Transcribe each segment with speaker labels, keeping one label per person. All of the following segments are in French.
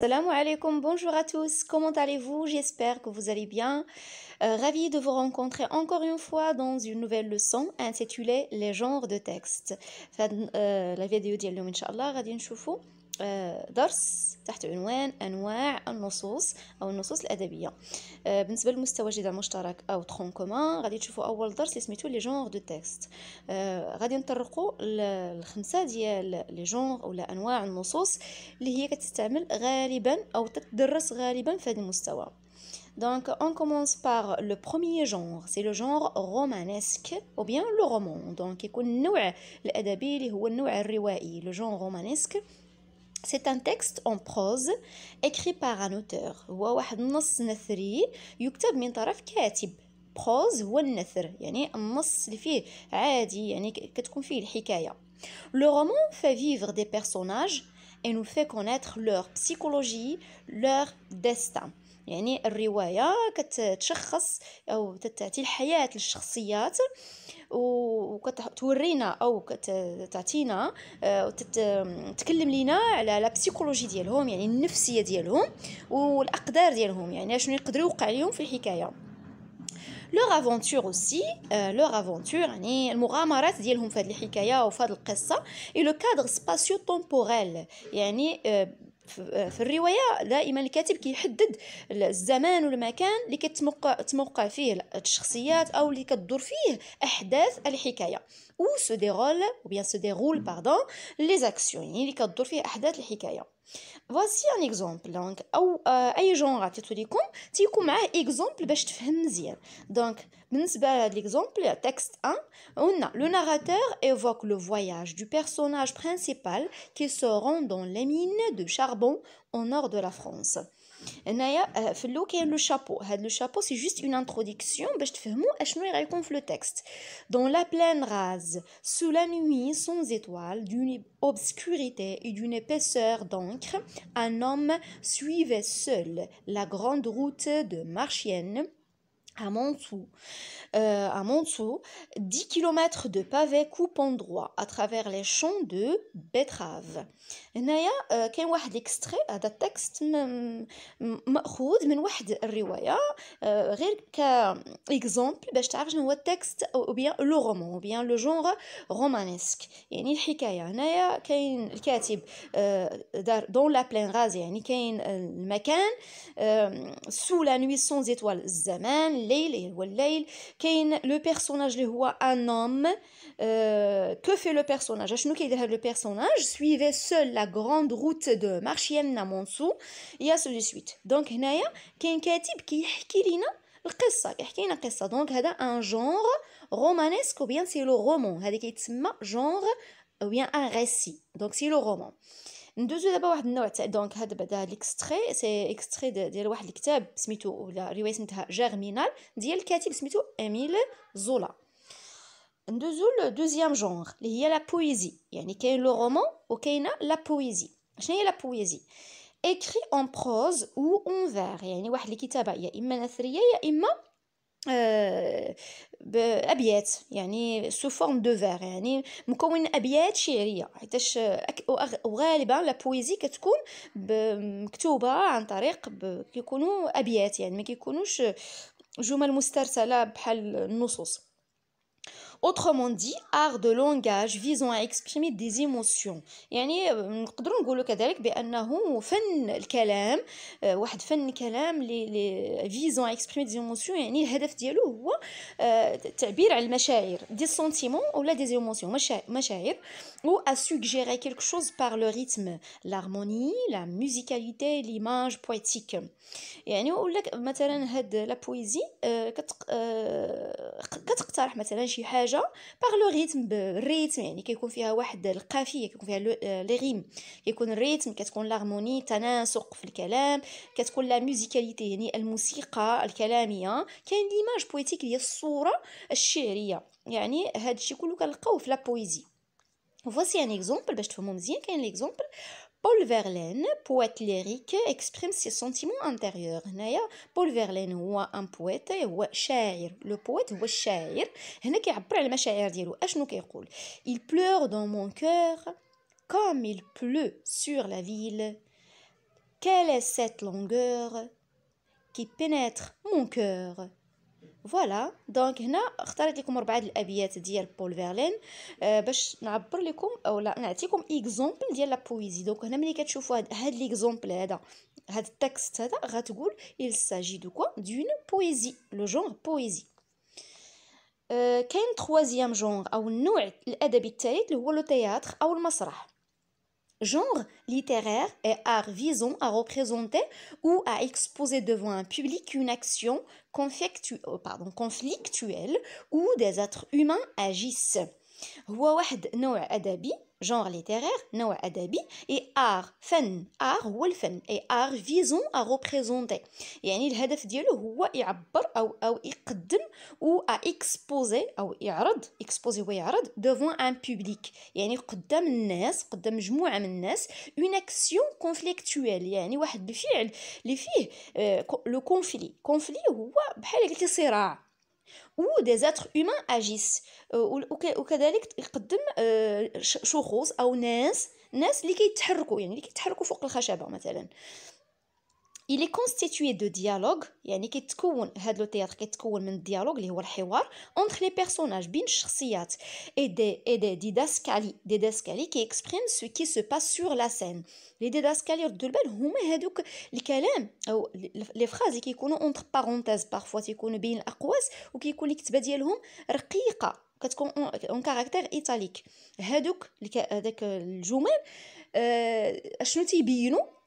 Speaker 1: Salam alaikum, bonjour à tous, comment allez-vous J'espère que vous allez bien. Euh, ravi de vous rencontrer encore une fois dans une nouvelle leçon intitulée Les genres de texte. Euh, la vidéo choufou. آه، درس تحت عنوان أنواع النصوص أو النصوص الأدبية آه، بالنسبة للمستوى جديد المشترك أو تخون كومان غادي تشوفوا أول درس اللي سميتو لي جونغ دو تيكست آه، غادي نطرقوا الخمسة ديال لي جونغ ولا أنواع النصوص اللي هي كتستعمل غالبا أو تدرس غالبا في هذا المستوى Donc, on commence par le premier genre, c'est le genre romanesque ou bien le roman. Donc, il y a le genre romanesque, C'est un texte en prose écrit par un auteur هو واحد النص نثري يكتب من طرف كاتب بروز هو النثر يعني النص اللي فيه عادي يعني كتكون فيه الحكايه Le roman fait vivre des personnages et nous fait connaître leur psychologie, leur destin. يعني الروايه كتشخص او تعطي الحياه للشخصيات وكتورينا او كتعطينا آه، وتتكلم لينا على لا بسيكولوجي ديالهم يعني النفسيه ديالهم والاقدار ديالهم يعني شنو يقدر يوقع لهم في الحكايه لوغ افونتور اوسي لوغ افونتور يعني المغامرات ديالهم في هذه الحكايه وفي هذه القصه اي لو كادر سباسيو طومبوريل يعني آه، في الروايه دائما الكاتب كيحدد الزمان والمكان اللي كتموقع فيه الشخصيات او اللي كتدور فيه احداث الحكايه où se déroulent ou bien se déroulent mm. pardon les actions اللي كتدور فيه احداث الحكايه voici un exemple donc او اي جونغ عطيتو ليكم تيكون معاه exemple باش تفهم مزيان donc بالنسبه exemple, le texte 1 a le narrateur évoque le voyage du personnage principal qui se rend dans les mines de charbon au nord de la France le chapeau. Le chapeau, c'est juste une introduction. je te fais raconte le texte. Dans la pleine rase, sous la nuit sans étoiles, d'une obscurité et d'une épaisseur d'encre, un homme suivait seul la grande route de marchienne à Montsou, euh, à Montsou, 10 km de pavé en droit à travers les champs de betteraves. Il y a un extrait ce texte qui est pris de riwaya euh, euh, bah, texte ou bien le roman, ou bien le genre romanesque. Il y a un texte dans la plaine rase, il y a un sous la nuit sans étoiles, Zaman, le personnage le voit un homme. Euh, que fait le personnage? Nous le personnage suivait seul la grande route de Marchienne à Montsou. Il y de suite. Donc, il y a qui Donc, un genre romanesque ou bien c'est le roman. C'est un genre ou bien un récit. Donc, c'est le roman. ندوزو دابا واحد النوع تاع دونك هذا بعدا ليكستري سي اكستري ديال واحد الكتاب سميتو ولا روايه سميتها جيرمينال ديال كاتب سميتو اميل زولا ندوزو لو جونغ اللي هي لا بويزي يعني كاين لو رومان وكاينه لا بويزي شنو هي لا بويزي écrit en prose ou en vers يعني واحد الكتابه يا اما نثريه يا اما آه، ابيات يعني سو فورم دو فير يعني مكون ابيات شعريه حيتاش وغالبا لا بويزي كتكون مكتوبه عن طريق كيكونوا ابيات يعني ما كيكونوش جمل مسترسله بحال النصوص Autrement dit, art de langage visant à exprimer des émotions. يعني نقدروا نقولوا كذلك بأنه فن الكلام واحد فن كلام visant فيزون اكسبريمي دي ايموسيون يعني الهدف ديالو هو تعبير على المشاعر دي سونتيمون ولا دي ايموسيون مشاعر ou à suggérer quelque chose par le rythme, l'harmonie, la musicalité, l'image poétique. يعني نقول مثلا هاد مثلا شي حاجه باغ لو ريتم بالريتم يعني كيكون فيها واحد القافيه كيكون فيها لي ريم آه، كيكون الريتم كتكون لارموني تناسق في الكلام كتكون لا ميوزيكاليتي يعني الموسيقى الكلاميه كاين ليماج بويتيك هي الصوره الشعريه يعني هذا الشيء كله كنلقاوه في لا بويزي فوسي ان اكزومبل باش تفهموا مزيان كاين ليكزومبل Paul Verlaine, poète lyrique, exprime ses sentiments intérieurs Paul Verlaine poète هو un poète, poète il pleure dans mon cœur comme il pleut sur la ville quelle est cette longueur qui pénètre mon cœur فوالا دونك هنا اختاريت لكم اربعه الابيات ديال بول فيرلين أه باش نعبر لكم اولا نعطيكم اكزومبل ديال لا بويزي دونك هنا ملي كتشوفوا هاد ليكزومبل هذا هاد التكست هذا غتقول il s'agit de quoi d'une poésie le genre poésie آه، كاين تخوازيام جونغ او النوع الادبي الثالث اللي هو لو تياتر او المسرح genre littéraire et art visant à représenter ou à exposer devant un public une action euh, conflictuelle où des êtres humains agissent. جونغ ليتيرير نوع أدبي اي ار فن ار هو الفن اي ار فيزون ا ريبريزونتي يعني الهدف ديالو هو يعبر أو أو يقدم او اكسبوزي أو يعرض اكسبوزي هو يعرض دوفون ان بوبليك يعني قدام الناس قدام مجموعة من الناس اون اكسيون كونفليكتويل يعني واحد الفعل اللي فيه لو كونفلي كونفلي هو بحال قلتي صراع ودي زاتر هومان اجيس كذلك يقدم آه، شخوص او ناس ناس اللي كيتحركوا يعني اللي كيتحركوا فوق الخشبه مثلا il est constitué de يعني كيتكون هاد لو تياتر كيتكون من الديالوغ اللي هو الحوار اونت لي بيرسوناج بين الشخصيات اي دي اي دي ديداسكالي ديداسكالي كي اكسبريم سو كي سو باس سور لا سين لي ديداسكالي ردوا البال هما هادوك الكلام او لي فراز اللي كيكونوا اونت بارونتيز بارفوا تيكونوا بين الاقواس وكيكون الكتابه ديالهم رقيقه كتكون اون كاركتر ايطاليك هادوك هذاك الجمل اشنو تيبينوا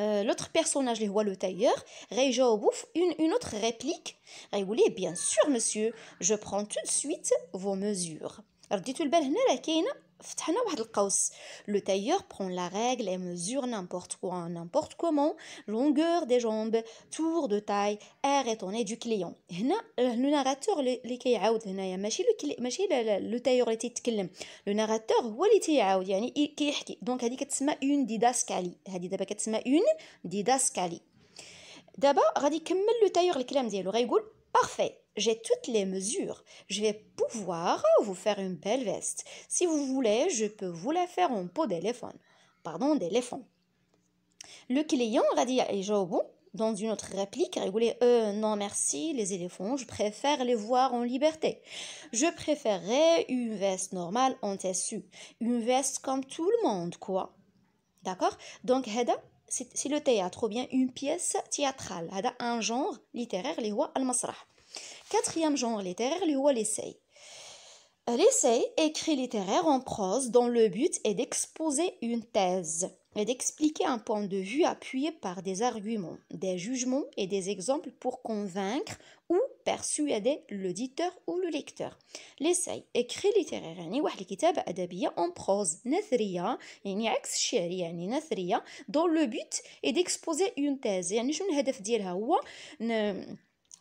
Speaker 1: Euh, l'autre personnage, les le tailleur, bouffe une, une autre réplique. Régoulé, bien sûr, monsieur, je prends tout de suite vos mesures. dit البال le le tailleur prend la règle et mesure n'importe quoi, n'importe comment, longueur des jambes, tour de taille, air et tournée du client. Euh, le narrateur, le tailleur, le narrateur, donc une didascalie. une didascalie. D'abord, le tailleur, le Parfait j'ai toutes les mesures. Je vais pouvoir vous faire une belle veste. Si vous voulez, je peux vous la faire en peau d'éléphant. Pardon, d'éléphant. Le client dit et eh, jobon dans une autre réplique, il euh, non merci, les éléphants, je préfère les voir en liberté. Je préférerais une veste normale en tissu. Une veste comme tout le monde, quoi. D'accord Donc, Heda, c'est le théâtre, ou bien une pièce théâtrale. Heda, un genre littéraire, les rois al-Masrah quatrième genre littéraire, l'essai. Euh, l'essai, écrit littéraire en prose, dont le but est d'exposer une thèse et d'expliquer un point de vue appuyé par des arguments, des jugements et des exemples pour convaincre ou persuader l'auditeur ou le lecteur. L'essai écrit littéraire يعني en prose dont le but est d'exposer une thèse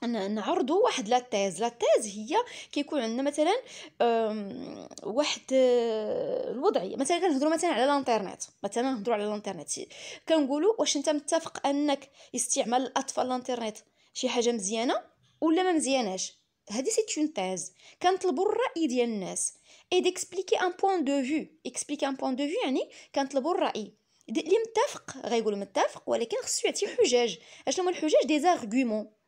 Speaker 1: نعرضوا واحد لا تيز لا تيز هي كيكون عندنا مثلا واحد آه، الوضعيه مثلا كنهضروا مثلا على الانترنت مثلا نهضروا على الانترنت كنقولوا واش انت متفق انك استعمال الاطفال الانترنت شي حاجه مزيانه ولا ما مزياناش هادي سي اون تيز كنطلبوا الراي ديال الناس اي ديكسبليكي ان بوين دو فيو اكسبليكي ان بوين دو فيو يعني كنطلبوا الراي اللي متفق غيقول متفق ولكن خصو يعطي حجاج اشنو هما الحجاج دي زارغومون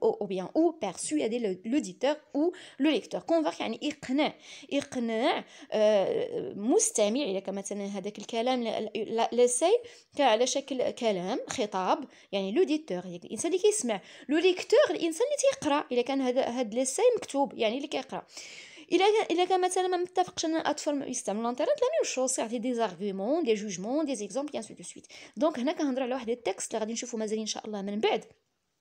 Speaker 1: ou bien ou persuader l'auditeur ou le lecteur convaincre يعني إقناع إقناع مستمع الى كان مثلا هذاك الكلام لسي على شكل كلام خطاب يعني لوديتور الانسان اللي كيسمع لو ليكتور الانسان اللي تيقرا الا كان هذا هذا لسي مكتوب يعني اللي كيقرا الا الا كان مثلا ما متفقش ان الاطفال يستعملوا الانترنت لا ميم شوز يعطي دي زارغيومون دي جوجمون دي زيكزامبل سو دو سويت دونك هنا كنهضر على واحد التكست اللي غادي نشوفو مازال ان شاء الله من بعد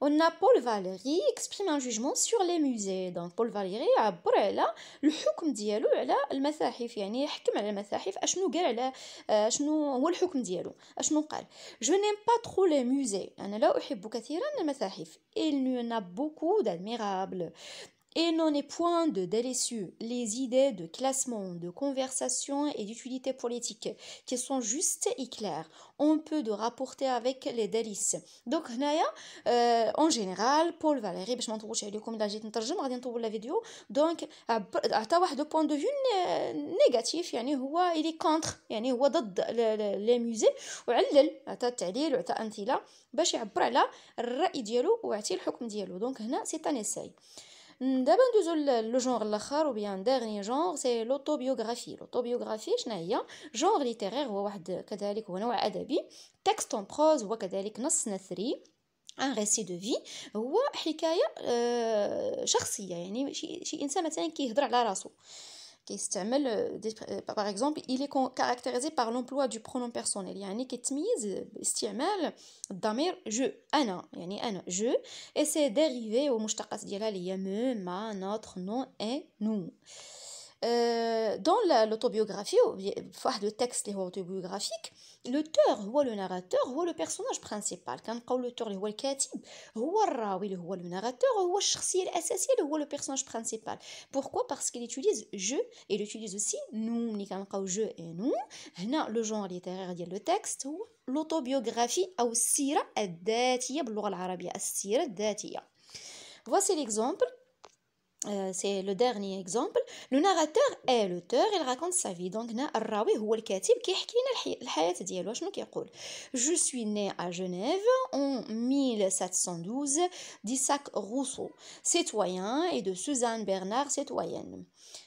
Speaker 1: on a Paul Valéry exprime un jugement sur les musées donc Paul Valéry a عبر على الحكم ديالو على المتاحف يعني حكم على المتاحف اشنو قال على اشنو هو الحكم ديالو اشنو قال je n'aime pas trop les musées انا لا احب كثيرا المتاحف il y en a beaucoup d'admirables et non est point de délaissue. Les idées de classement, de conversation et d'utilité politique qui sont justes et claires, on peut de rapporter avec les délices. Donc, euh, en général, Paul Valéry, je m'en trouve chez lui, comme il a dit, je vais rends compte la vidéo. Donc, à avoir de point de vue négatif, il est contre, il est contre les musées, ou il l'île, à ta télé, ou à ta antila, je a rends compte la réidéale ou à t'il le hukum diallo. Donc, c'est un essai. دابا ندوزو لو جونغ الاخر او بيان ديرني جونغ سي لوتوبيوغرافي لوتوبيوغرافي شنو هي جونغ ليتيرير هو واحد كذلك هو نوع ادبي تكست اون بروز كذلك نص نثري ان ريسي دو في هو حكايه آه، شخصيه يعني شي, شي انسان مثلا كيهضر على راسو Euh, par exemple il est caractérisé par l'emploi du pronom personnel يعني كتميز باستعمال damir je y yani un je et c'est dérivés au ديالها اللي هي me ma notre non et nous euh, dans l'autobiographie, oh, le texte autobiographique, l'auteur ou le narrateur, ou le personnage principal. on l'auteur le الكاتب, هو ou le narrateur, ou le ou le personnage principal. Pourquoi Parce qu'il utilise je et il utilise aussi nous. quand au je et nous, le genre littéraire ديال le texte ou l'autobiographie أو السيرة الذاتية باللغة sira Voici l'exemple. Euh, c'est le dernier exemple le narrateur est l'auteur il raconte sa vie donc je suis né à Genève en 1712 d'Isaac Rousseau citoyen et de Suzanne Bernard citoyenne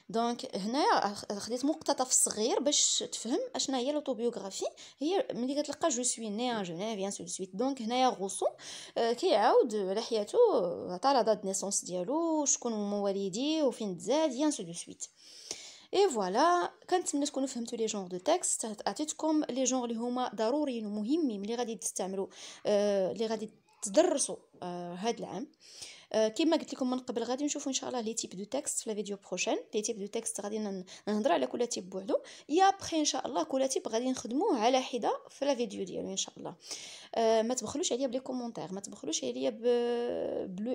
Speaker 1: دونك هنا خديت مقتطف صغير باش تفهم اشنا هي لوتوبيوغرافي هي ملي كتلقى جو سوي ني ان جونيف بيان سو سويت دونك هنايا غوصو آه، كيعاود على حياتو عطا لا نيسونس ديالو شكون هما والديه وفين تزاد بيان سو سويت اي فوالا كنتمنى تكونوا فهمتوا لي جونغ دو تيكست عطيتكم لي جونغ اللي هما ضروريين ومهمين اللي غادي تستعملوا اللي آه، غادي تدرسوا آه، هاد العام آه، كما قلت لكم من قبل غادي نشوفوا ان شاء الله لي تيب دو تكست في لا فيديو بروشين لي تيب دو تكست غادي نهضر على كل تيب بوحدو يا بخي ان شاء الله كل تيب غادي نخدموه على حده في لا فيديو ديالو ان شاء الله آه، ما تبخلوش عليا بلي كومونتير ما تبخلوش عليا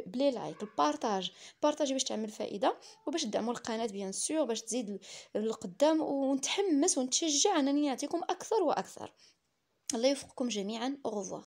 Speaker 1: بلي لايك البارطاج بارطاجي باش تعمل فائده وباش تدعموا القناه بيان سور باش تزيد للقدام ونتحمس ونتشجع انني نعطيكم اكثر واكثر الله يوفقكم جميعا اوغوفوار